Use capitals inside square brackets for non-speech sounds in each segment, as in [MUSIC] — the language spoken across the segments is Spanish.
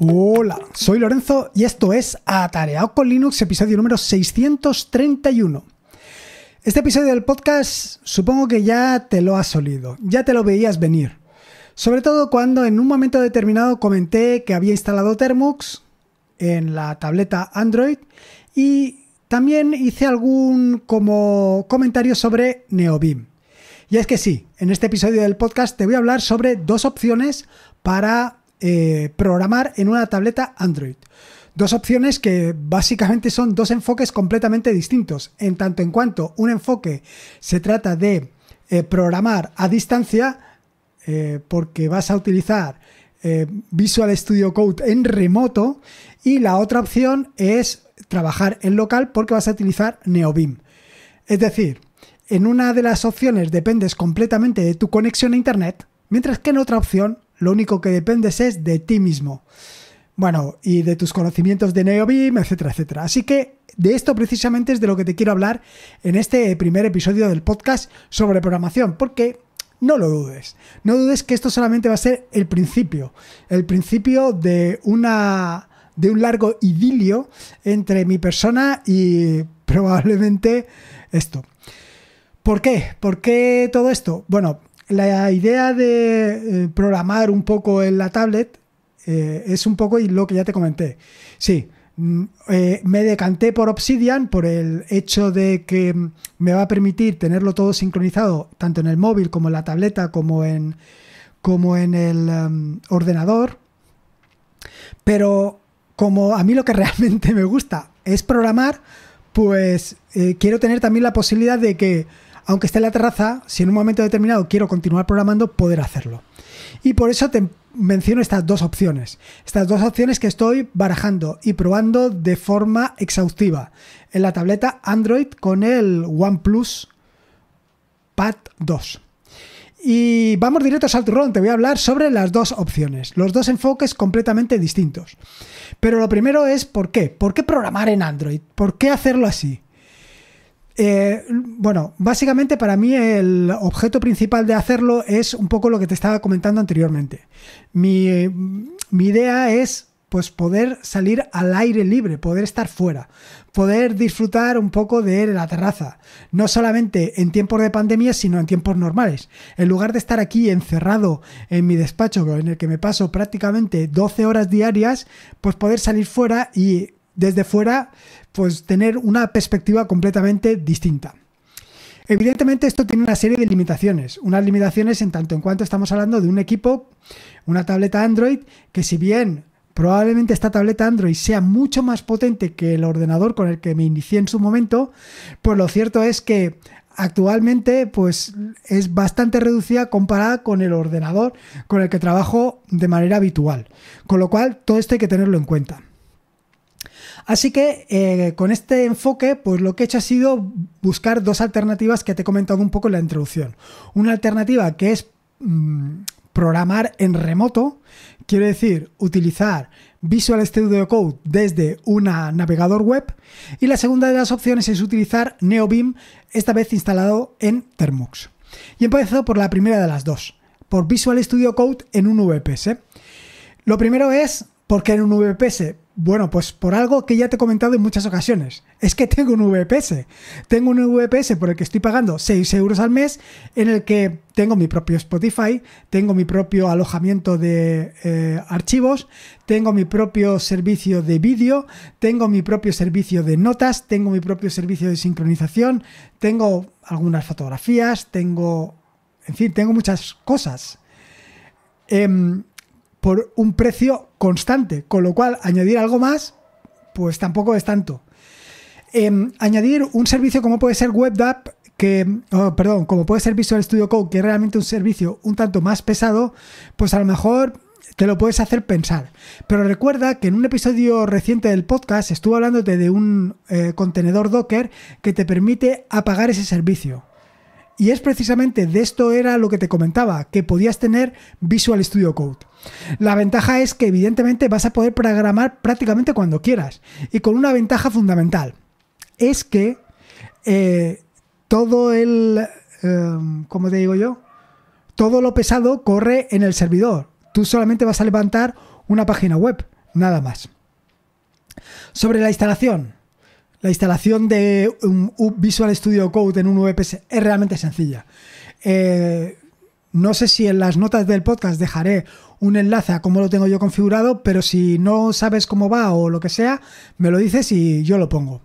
Hola, soy Lorenzo y esto es Atareado con Linux, episodio número 631. Este episodio del podcast supongo que ya te lo has olido, ya te lo veías venir. Sobre todo cuando en un momento determinado comenté que había instalado Termux en la tableta Android y también hice algún como comentario sobre NeoBeam. Y es que sí, en este episodio del podcast te voy a hablar sobre dos opciones para eh, programar en una tableta Android. Dos opciones que básicamente son dos enfoques completamente distintos, en tanto en cuanto un enfoque se trata de eh, programar a distancia, eh, porque vas a utilizar Visual Studio Code en remoto, y la otra opción es trabajar en local porque vas a utilizar NeoBeam. Es decir, en una de las opciones dependes completamente de tu conexión a Internet, mientras que en otra opción lo único que dependes es de ti mismo. Bueno, y de tus conocimientos de NeoBeam, etcétera, etcétera. Así que de esto precisamente es de lo que te quiero hablar en este primer episodio del podcast sobre programación, porque no lo dudes. No dudes que esto solamente va a ser el principio, el principio de una de un largo idilio entre mi persona y probablemente esto. ¿Por qué? ¿Por qué todo esto? Bueno, la idea de eh, programar un poco en la tablet eh, es un poco lo que ya te comenté. Sí, mm, eh, me decanté por Obsidian por el hecho de que me va a permitir tenerlo todo sincronizado, tanto en el móvil como en la tableta, como en, como en el em, ordenador. Pero como a mí lo que [LAUGHS] realmente me gusta es programar, pues quiero tener también la posibilidad de que aunque esté en la terraza, si en un momento determinado quiero continuar programando, poder hacerlo. Y por eso te menciono estas dos opciones. Estas dos opciones que estoy barajando y probando de forma exhaustiva en la tableta Android con el OnePlus Pad 2. Y vamos directos al turrón, te voy a hablar sobre las dos opciones, los dos enfoques completamente distintos. Pero lo primero es ¿por qué? ¿Por qué programar en Android? ¿Por qué hacerlo así? Eh, bueno, básicamente para mí el objeto principal de hacerlo es un poco lo que te estaba comentando anteriormente. Mi, idea es pues poder salir al aire libre, poder estar fuera, poder disfrutar un poco de la terraza, no solamente en tiempos de pandemia, sino en tiempos normales. En lugar de estar aquí encerrado en mi despacho, en el que me paso prácticamente 12 horas diarias, pues poder salir fuera y desde fuera, pues tener una perspectiva completamente distinta. Evidentemente esto tiene una serie de limitaciones, unas limitaciones en tanto en cuanto estamos hablando de un equipo, una tableta Android, que si bien probablemente esta tableta Android sea mucho más potente que el ordenador con el que me inicié en su momento, pues lo cierto es que actualmente pues es bastante reducida comparada con el ordenador con el que trabajo de manera habitual, con lo cual todo esto hay que tenerlo en cuenta. Así que eh, con este enfoque, pues lo que he hecho ha sido buscar dos alternativas que te he comentado un poco en la introducción. Una alternativa que es mm, programar en remoto, quiere decir utilizar Visual Studio Code desde un navegador web. Y la segunda de las opciones es utilizar NeoBeam, esta vez instalado en Termux. Y empezado por la primera de las dos, por Visual Studio Code en un VPS. Lo primero es, ¿por qué en un VPS? Bueno, pues por algo que ya te he comentado en muchas ocasiones. Es que tengo un VPS. Tengo un VPS por el que estoy pagando 6 euros al mes, en el que tengo mi propio Spotify, tengo mi propio alojamiento de eh, archivos, tengo mi propio servicio de vídeo, tengo mi propio servicio de notas, tengo mi propio servicio de sincronización, tengo algunas fotografías, tengo... En fin, tengo muchas cosas. Em, por un precio constante, con lo cual añadir algo más, pues tampoco es tanto. Em, añadir un servicio como puede ser WebDAP, que, perdón, como puede ser Visual Studio Code, que es realmente un servicio un tanto más pesado, pues a lo mejor te lo puedes hacer pensar. Pero recuerda que en un episodio reciente del podcast estuve hablándote de un eh, contenedor Docker que te permite apagar ese servicio. Y es precisamente de esto era lo que te comentaba, que podías tener Visual Studio Code. La ventaja es que evidentemente vas a poder programar prácticamente cuando quieras. Y con una ventaja fundamental. Es que eh, todo el... Em, como te digo yo? Todo lo pesado corre en el servidor. Tú solamente vas a levantar una página web, nada más. Sobre la instalación. La instalación de un Visual Studio Code en un VPS es realmente sencilla. Eh, no sé si en las notas del podcast dejaré un enlace a cómo lo tengo yo configurado, pero si no sabes cómo va o lo que sea, me lo dices y yo lo pongo.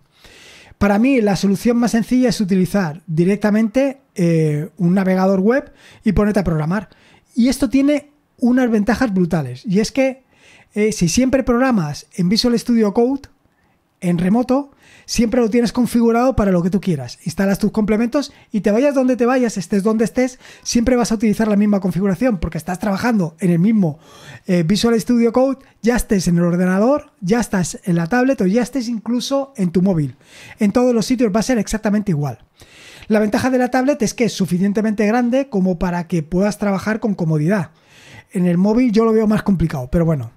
Para mí la solución más sencilla es utilizar directamente eh, un navegador web y ponerte a programar. Y esto tiene unas ventajas brutales. Y es que eh, si siempre programas en Visual Studio Code, en remoto, siempre lo tienes configurado para lo que tú quieras. Instalas tus complementos y te vayas donde te vayas, estés donde estés, siempre vas a utilizar la misma configuración porque estás trabajando en el mismo eh, Visual Studio Code, ya estés en el ordenador, ya estás en la tablet o ya estés incluso en tu móvil. En todos los sitios va a ser exactamente igual. La ventaja de la tablet es que es suficientemente grande como para que puedas trabajar con comodidad. En el móvil yo lo veo más complicado, pero bueno,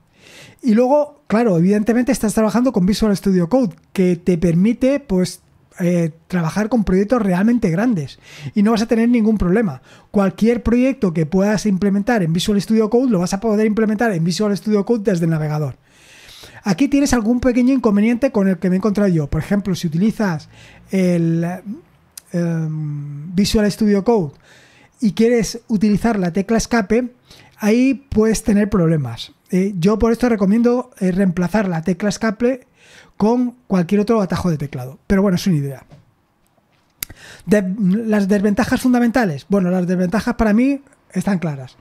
y luego, claro, evidentemente estás trabajando con Visual Studio Code, que te permite, pues, eh, trabajar con proyectos realmente grandes y no vas a tener ningún problema. Cualquier proyecto que puedas implementar en Visual Studio Code lo vas a poder implementar en Visual Studio Code desde el navegador. Aquí tienes algún pequeño inconveniente con el que me he encontrado yo. Por ejemplo, si utilizas el em, Visual Studio Code y quieres utilizar la tecla escape, ahí puedes tener problemas. Eh, yo por esto recomiendo eh, reemplazar la tecla escape con cualquier otro atajo de teclado. Pero bueno, es una idea. las desventajas fundamentales. Bueno, las desventajas para mí están claras.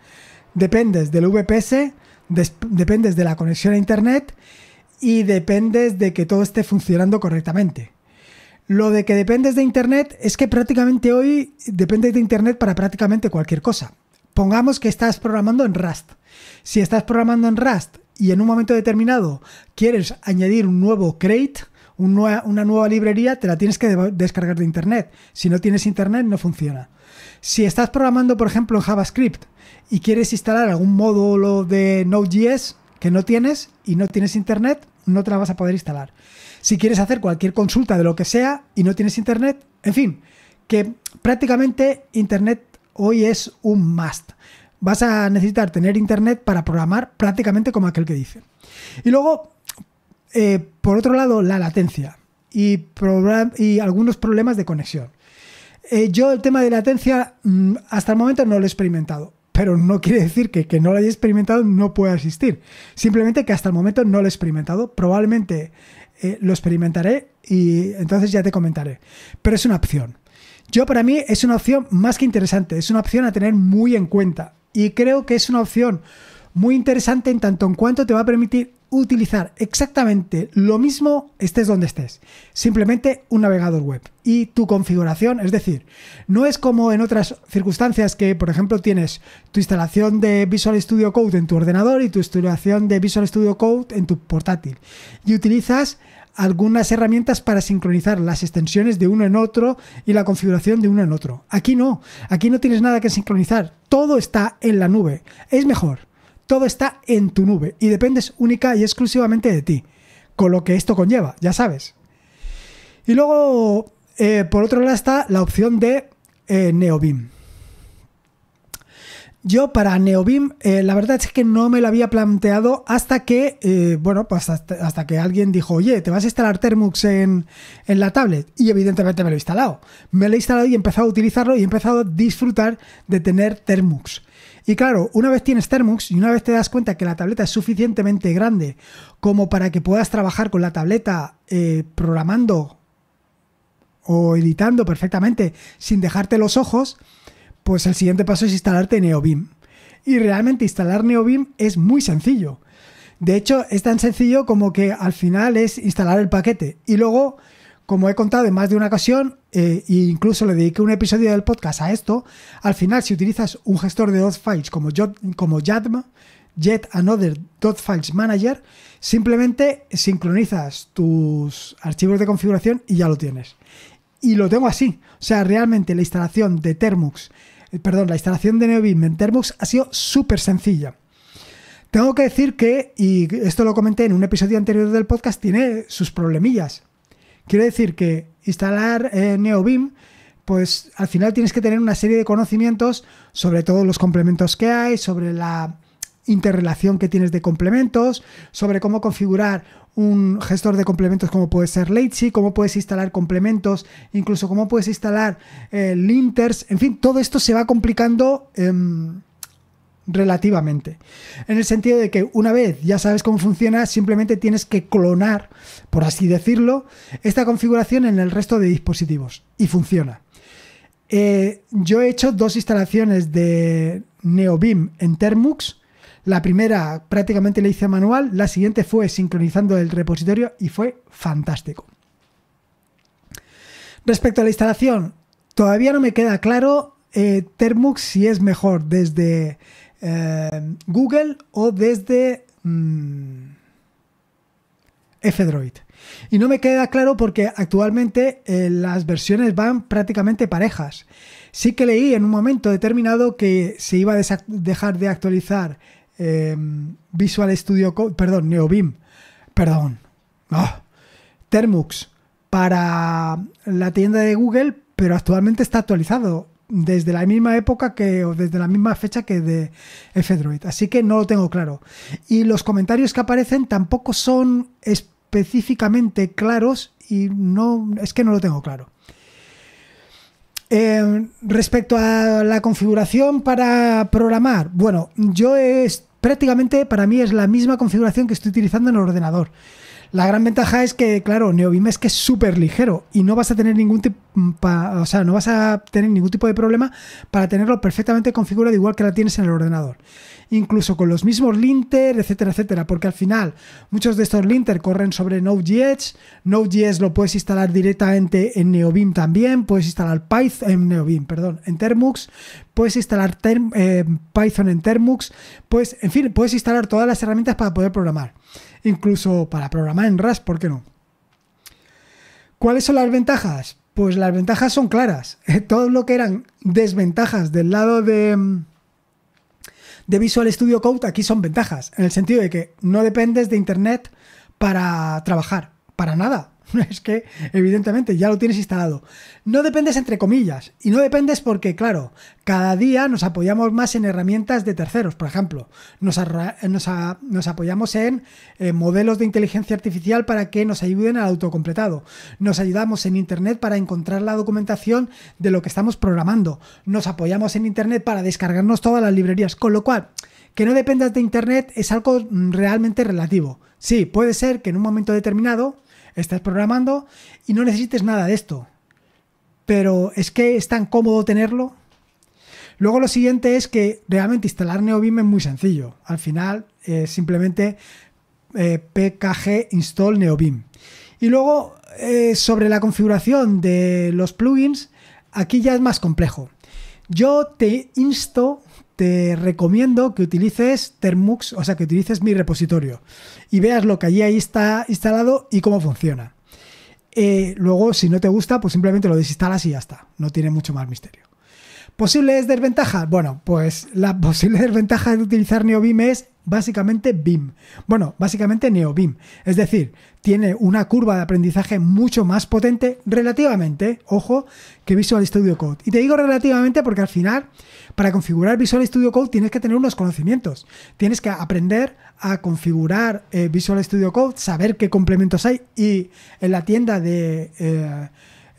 Dependes del VPS, dependes de la conexión a Internet y dependes de que todo esté funcionando correctamente. Lo de que dependes de Internet es que prácticamente hoy dependes de Internet para prácticamente cualquier cosa. Pongamos que estás programando en Rust. Si estás programando en Rust y en un momento determinado quieres añadir un nuevo crate, una nueva librería, te la tienes que descargar de Internet. Si no tienes Internet, no funciona. Si estás programando, por ejemplo, en JavaScript y quieres instalar algún módulo de Node.js que no tienes y no tienes Internet, no te la vas a poder instalar. Si quieres hacer cualquier consulta de lo que sea y no tienes Internet, en fin, que prácticamente Internet hoy es un must vas a necesitar tener internet para programar prácticamente como aquel que dice. Y luego, eh, por otro lado, la latencia y, algunos problemas de conexión. Eh, yo el tema de latencia mm, hasta el momento no lo he experimentado, pero no quiere decir que, que no lo haya experimentado no pueda existir. Simplemente que hasta el momento no lo he experimentado. Probablemente eh, lo experimentaré y entonces ya te comentaré. Pero es una opción. Yo para mí es una opción más que interesante, es una opción a tener muy en cuenta. Y creo que es una opción muy interesante en tanto en cuanto te va a permitir utilizar exactamente lo mismo estés donde estés. Simplemente un navegador web y tu configuración, es decir, no es como en otras circunstancias que, por ejemplo, tienes tu instalación de Visual Studio Code en tu ordenador y tu instalación de Visual Studio Code en tu portátil y utilizas algunas herramientas para sincronizar las extensiones de uno en otro y la configuración de uno en otro. Aquí no, aquí no tienes nada que sincronizar, todo está en la nube. Es mejor, todo está en tu nube y dependes única y exclusivamente de ti, con lo que esto conlleva, ya sabes. Y luego, eh, por otro lado está la opción de eh, Neobim yo para Neobim, eh, la verdad es que no me lo había planteado hasta que, eh, bueno, pues hasta, que alguien dijo, oye, ¿te vas a instalar Termux en, la tablet? Y evidentemente me lo he instalado. Me lo he instalado y he empezado a utilizarlo y he empezado a disfrutar de tener Termux. Y claro, una vez tienes Termux y una vez te das cuenta que la tableta es suficientemente grande como para que puedas trabajar con la tableta eh, programando o editando perfectamente sin dejarte los ojos, pues el siguiente paso es instalarte NeoBeam. Y realmente instalar NeoBeam es muy sencillo. De hecho, es tan sencillo como que al final es instalar el paquete. Y luego, como he contado en más de una ocasión, eh, e incluso le dediqué un episodio del podcast a esto, al final si utilizas un gestor de dos files como, yo como Jet Another Dot Files Manager, simplemente sincronizas tus archivos de configuración y ya lo tienes. Y lo tengo así. O sea, realmente la instalación de Termux eh, perdón, la instalación de NeoBeam en Termux ha sido súper sencilla. Tengo que decir que, y esto lo comenté en un episodio anterior del podcast, tiene sus problemillas. Quiero decir que instalar NeoBIM, eh, NeoBeam, pues al final tienes que tener una serie de conocimientos sobre todos los complementos que hay, sobre la interrelación que tienes de complementos, sobre cómo configurar un gestor de complementos como puede ser Lazy, cómo puedes instalar complementos, incluso cómo puedes instalar eh, linters, en fin, todo esto se va complicando em, relativamente. En el sentido de que una vez ya sabes cómo funciona, simplemente tienes que clonar, por así decirlo, esta configuración en el resto de dispositivos y funciona. Eh, yo he hecho dos instalaciones de NeoBeam en Termux, la primera prácticamente la hice manual, la siguiente fue sincronizando el repositorio y fue fantástico. Respecto a la instalación, todavía no me queda claro eh, Termux si es mejor desde eh, Google o desde mm, F-Droid. Y no me queda claro porque actualmente eh, las versiones van prácticamente parejas. Sí que leí en un momento determinado que se iba a dejar de actualizar Em, Visual Studio Code, perdón, NeoBeam, perdón, ah, Termux para la tienda de Google, pero actualmente está actualizado desde la misma época que o desde la misma fecha que de f así que no lo tengo claro. Y los comentarios que aparecen tampoco son específicamente claros y no es que no lo tengo claro. Em, respecto a la configuración para programar, bueno, yo he, prácticamente para mí es la misma configuración que estoy utilizando en el ordenador. La gran ventaja es que, claro, NeoVim es que es súper ligero y no vas a tener ningún mm, o sea, no vas a tener ningún tipo de problema para tenerlo perfectamente configurado igual que la tienes en el ordenador incluso con los mismos linter, etcétera, etcétera, porque al final muchos de estos linter corren sobre Node.js, Node.js lo puedes instalar directamente en NeoBeam también, puedes instalar Python en NeoBeam, perdón, en Termux, puedes instalar eh, Python en Termux, pues, en fin, puedes instalar todas las herramientas para poder programar, incluso para programar en RAS, ¿por qué no? ¿Cuáles son las ventajas? Pues las ventajas son claras. [LAUGHS] Todo lo que eran desventajas del lado de, mm, de Visual Studio Code aquí son ventajas, en el sentido de que no dependes de Internet para trabajar, para nada. [LAUGHS] es que evidentemente ya lo tienes instalado. No dependes entre comillas y no dependes porque, claro, cada día nos apoyamos más en herramientas de terceros, por ejemplo. Nos, apoyamos en eh, modelos de inteligencia artificial para que nos ayuden al autocompletado. Nos ayudamos en Internet para encontrar la documentación de lo que estamos programando. Nos apoyamos en Internet para descargarnos todas las librerías, con lo cual que no dependas de Internet es algo mm, realmente relativo. Sí, puede ser que en un momento determinado estás programando y no necesites nada de esto. Pero es que es tan cómodo tenerlo. Luego lo siguiente es que realmente instalar neovim es muy sencillo. Al final eh, simplemente eh, pkg install neovim Y luego eh, sobre la configuración de los plugins, aquí ya es más complejo. Yo te insto te recomiendo que utilices Termux, o sea, que utilices mi repositorio y veas lo que allí ahí está instalado y cómo funciona. Eh, luego, si no te gusta, pues simplemente lo desinstalas y ya está. No tiene mucho más misterio. ¿Posibles desventajas? Bueno, pues la [LAUGHS] posible desventaja de utilizar Neovim es básicamente BIM. Bueno, básicamente NeoBIM. Es decir, tiene una curva de aprendizaje mucho más potente relativamente, ojo, que Visual Studio Code. Y te digo relativamente porque al final, para configurar Visual Studio Code tienes que tener unos conocimientos. Tienes que aprender a configurar eh, Visual Studio Code, saber qué complementos hay y en la tienda de... Eh,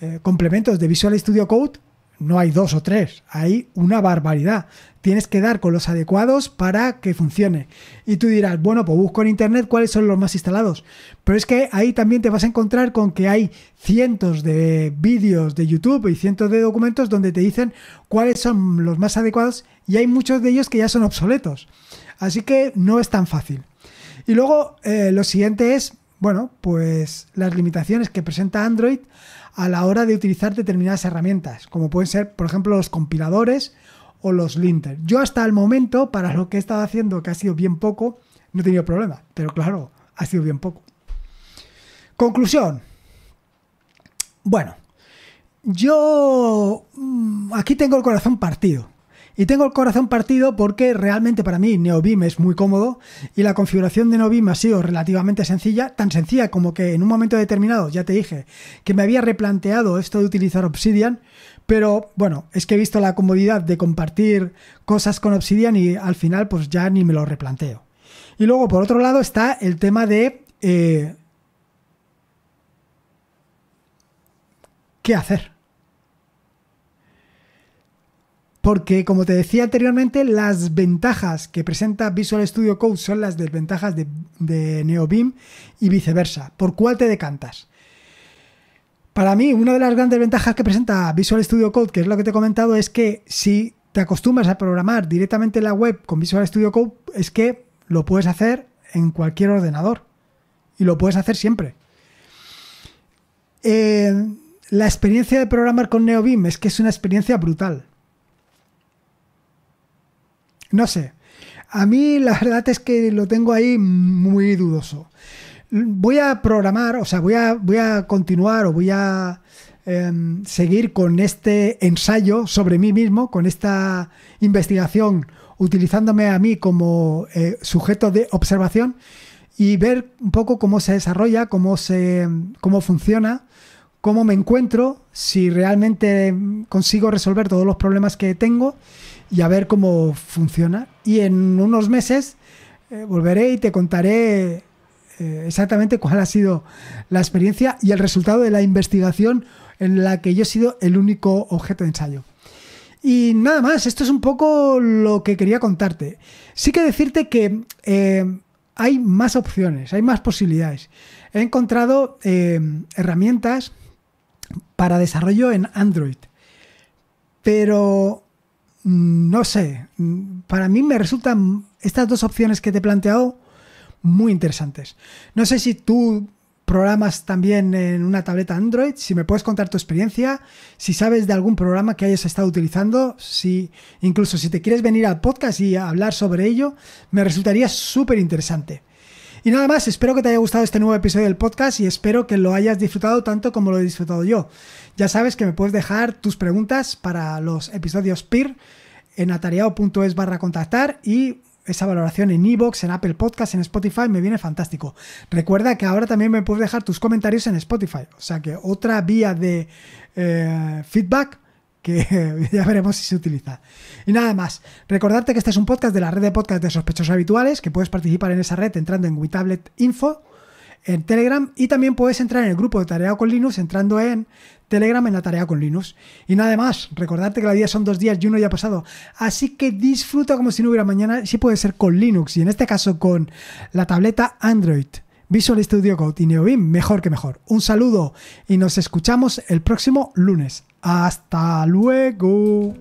eh, complementos de Visual Studio Code no hay dos o tres, hay una barbaridad. Tienes que dar con los adecuados para que funcione. Y tú dirás, bueno, pues busco en internet cuáles son los más instalados. Pero es que ahí también te vas a encontrar con que hay cientos de vídeos de YouTube y cientos de documentos donde te dicen cuáles son los más adecuados y hay muchos de ellos que ya son obsoletos. Así que no es tan fácil. Y luego eh, lo siguiente es bueno, pues las limitaciones que presenta Android a la hora de utilizar determinadas herramientas, como pueden ser, por ejemplo, los compiladores o los linter. Yo hasta el momento, para lo que he estado haciendo, que ha sido bien poco, no he tenido problema, pero claro, ha sido bien poco. Conclusión. Bueno, yo mm, aquí tengo el corazón partido. Y tengo el corazón partido porque realmente para mí NeoBeam es muy cómodo y la configuración de NeoBeam ha sido relativamente sencilla, tan sencilla como que en un momento determinado, ya te dije, que me había replanteado esto de utilizar Obsidian, pero bueno, es que he visto la comodidad de compartir cosas con Obsidian y al final pues ya ni me lo replanteo. Y luego por otro lado está el tema de... Eh, ¿Qué hacer? porque como te decía anteriormente, las ventajas que presenta Visual Studio Code son las desventajas de, de NeoBeam y viceversa. ¿Por cuál te decantas? Para mí, una de las grandes ventajas que presenta Visual Studio Code, que es lo que te he comentado, es que si te acostumbras a programar directamente en la web con Visual Studio Code, es que lo puedes hacer en cualquier ordenador. Y lo puedes hacer siempre. Eh, la experiencia de programar con NeoBeam es que es una experiencia brutal no sé. A mí la verdad es que lo tengo ahí muy dudoso. Voy a programar, o sea, voy a, voy a continuar o voy a em, seguir con este ensayo sobre mí mismo, con esta investigación, utilizándome a mí como eh, sujeto de observación y ver un poco cómo se desarrolla, cómo, se, cómo funciona, cómo me encuentro, si realmente consigo resolver todos los problemas que tengo y a ver cómo funciona. Y en unos meses eh, volveré y te contaré eh, exactamente cuál ha sido la experiencia y el resultado de la investigación en la que yo he sido el único objeto de ensayo. Y nada más, esto es un poco lo que quería contarte. Sí que decirte que eh, hay más opciones, hay más posibilidades. He encontrado herramientas para desarrollo en Android, pero Mm, no sé, mm, para mí me resultan estas dos opciones que te he planteado muy interesantes. No sé si tú programas también en una tableta Android, si me puedes contar tu experiencia, si sabes de algún programa que hayas estado utilizando, si incluso si te quieres venir al podcast y hablar sobre ello, me resultaría súper interesante. Y nada más, espero que te haya gustado este nuevo episodio del podcast y espero que lo hayas disfrutado tanto como lo he disfrutado yo. Ya sabes que me puedes dejar tus preguntas para los episodios PIR en atareado.es barra contactar y esa valoración en iBox, en Apple Podcast, en Spotify, me viene fantástico. Recuerda que ahora también me puedes dejar tus comentarios en Spotify, o sea que otra vía de eh, feedback que [LAUGHS] ya veremos si se utiliza. Y nada más, recordarte que este es un podcast de la red de podcast de sospechosos habituales, que puedes participar en esa red entrando en WeTablet Info, en Telegram, y también puedes entrar en el grupo de Tarea con Linux entrando en Telegram en la Tarea con Linux. Y nada más, recordarte que la vida son dos días y uno ya ha pasado, así que disfruta como si no hubiera mañana, si puede ser con Linux, y en este caso con la tableta Android. Visual Studio Code y Neobim, mejor que mejor. Un saludo y nos escuchamos el próximo lunes. Hasta luego.